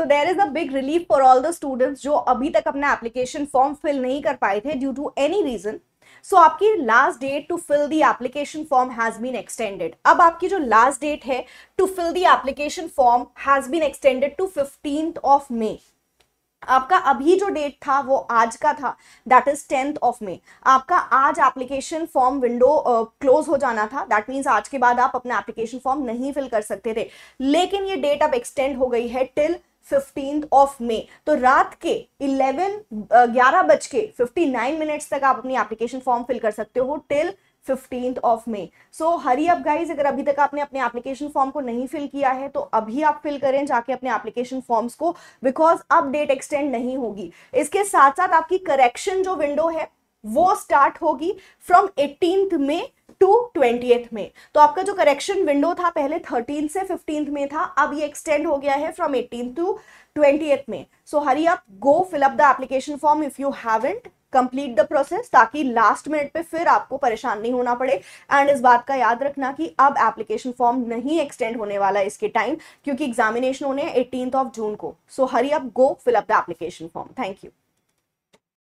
so there is a big relief for all the students जो अभी तक अपना एप्लीकेशन फॉर्म फिल नहीं कर पाए थे due to any reason so आपकी last date to fill the application form has been extended अब आपकी जो लास्ट डेट है to fill the application form has been extended to fifteen of May आपका अभी जो डेट था वो आज का था that is tenth of May आपका आज एप्लीकेशन फॉर्म विंडो क्लोज हो जाना था दैट मीन्स आज के बाद आप अपना एप्लीकेशन फॉर्म नहीं फिल कर सकते थे लेकिन ये डेट अब एक्सटेंड हो गई है टिल फिफ्टींथ ऑफ मे तो रात के इलेवन ग्यारह बज के फिफ्टी नाइन मिनट्स तक आप अपनी एप्लीकेशन फॉर्म फिल कर सकते हो till fifteenth of May so hurry up guys अगर अभी तक आपने अपने एप्लीकेशन फॉर्म को नहीं फिल किया है तो अभी आप फिल करें जाके अपने एप्लीकेशन फॉर्म्स को बिकॉज अब डेट एक्सटेंड नहीं होगी इसके साथ साथ आपकी करेक्शन जो विंडो है वो स्टार्ट होगी from eighteen May to twenty May तो आपका जो करेक्शन विंडो था पहले थर्टीन से फिफ्टींथ में था अब ये एक्सटेंड हो गया है from eighteen to twenty May so hurry up go fill up the application form if you haven't complete the process ताकि लास्ट मिनट पे फिर आपको परेशान नहीं होना पड़े एंड इस बात का याद रखना कि अब एप्लीकेशन फॉर्म नहीं एक्सटेंड होने वाला इसके टाइम क्योंकि एग्जामिनेशन होने एटीन ऑफ जून को so hurry up go fill up the application form thank you